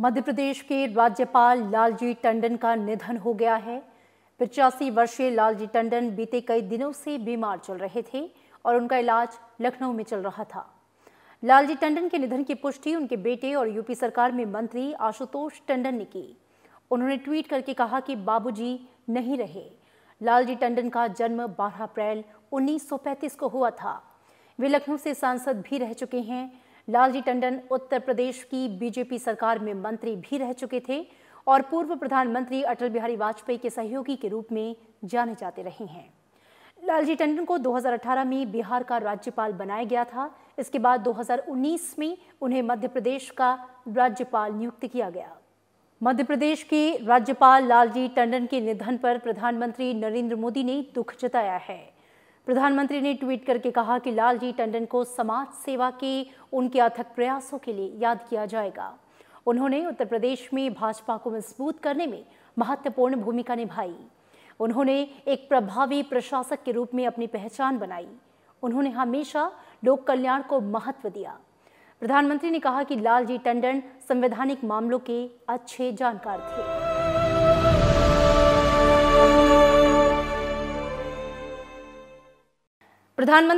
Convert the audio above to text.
मध्य प्रदेश के राज्यपाल लालजी टंडन का निधन हो गया है पिचासी वर्षीय लालजी टंडन बीते कई दिनों से बीमार चल रहे थे और उनका इलाज लखनऊ में चल रहा था लालजी टंडन के निधन की पुष्टि उनके बेटे और यूपी सरकार में मंत्री आशुतोष टंडन ने की उन्होंने ट्वीट करके कहा कि बाबूजी नहीं रहे लालजी टंडन का जन्म 12 अप्रैल 1935 को हुआ था वे लखनऊ से सांसद भी रह चुके हैं लालजी टंडन उत्तर प्रदेश की बीजेपी सरकार में मंत्री भी रह चुके थे और पूर्व प्रधानमंत्री अटल बिहारी वाजपेयी के सहयोगी के रूप में जाने जाते रहे हैं लालजी टंडन को 2018 में बिहार का राज्यपाल बनाया गया था इसके बाद 2019 में उन्हें मध्य प्रदेश का राज्यपाल नियुक्त किया गया मध्य प्रदेश के राज्यपाल लालजी टंडन के निधन पर प्रधानमंत्री नरेंद्र मोदी ने दुख जताया है प्रधानमंत्री ने ट्वीट करके कहा कि लालजी टंडन को समाज सेवा के उनके अथक प्रयासों के लिए याद किया जाएगा उन्होंने उत्तर प्रदेश में भाजपा को मजबूत करने में महत्वपूर्ण भूमिका निभाई उन्होंने एक प्रभावी प्रशासक के रूप में अपनी पहचान बनाई उन्होंने हमेशा लोक कल्याण को महत्व दिया प्रधानमंत्री ने कहा कि लालजी टंडन संवैधानिक मामलों के अच्छे जानकार थे प्रधानमंत्री